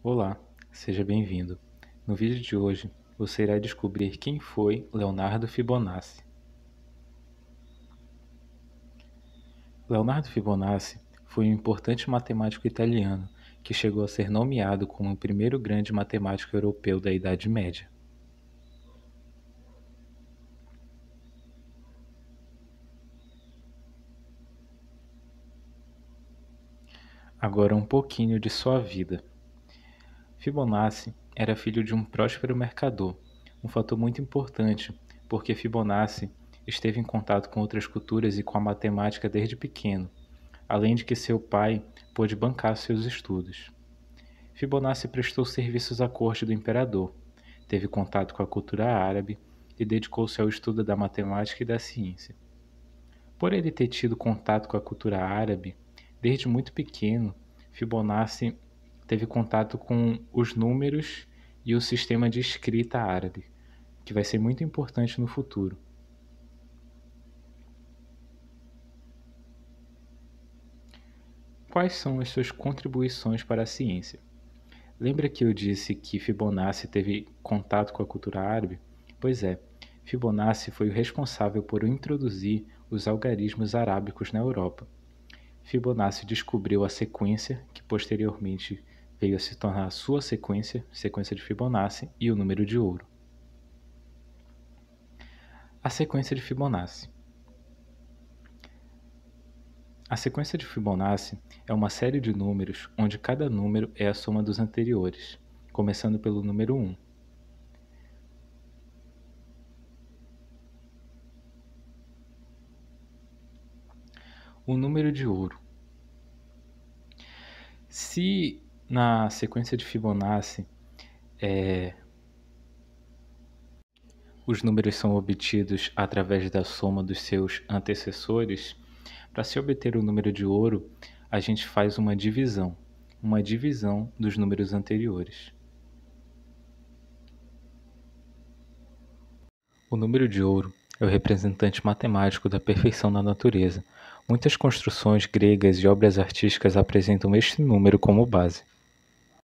Olá, seja bem-vindo. No vídeo de hoje, você irá descobrir quem foi Leonardo Fibonacci. Leonardo Fibonacci foi um importante matemático italiano que chegou a ser nomeado como o primeiro grande matemático europeu da Idade Média. Agora um pouquinho de sua vida. Fibonacci era filho de um próspero mercador, um fator muito importante, porque Fibonacci esteve em contato com outras culturas e com a matemática desde pequeno, além de que seu pai pôde bancar seus estudos. Fibonacci prestou serviços à corte do imperador, teve contato com a cultura árabe e dedicou-se ao estudo da matemática e da ciência. Por ele ter tido contato com a cultura árabe, desde muito pequeno, Fibonacci teve contato com os números e o sistema de escrita árabe, que vai ser muito importante no futuro. Quais são as suas contribuições para a ciência? Lembra que eu disse que Fibonacci teve contato com a cultura árabe? Pois é, Fibonacci foi o responsável por introduzir os algarismos arábicos na Europa. Fibonacci descobriu a sequência que posteriormente veio a se tornar a sua sequência, sequência de Fibonacci e o número de ouro. A sequência de Fibonacci. A sequência de Fibonacci é uma série de números onde cada número é a soma dos anteriores, começando pelo número 1. O número de ouro. Se na sequência de Fibonacci, é, os números são obtidos através da soma dos seus antecessores. Para se obter o número de ouro, a gente faz uma divisão, uma divisão dos números anteriores. O número de ouro é o representante matemático da perfeição na natureza. Muitas construções gregas e obras artísticas apresentam este número como base.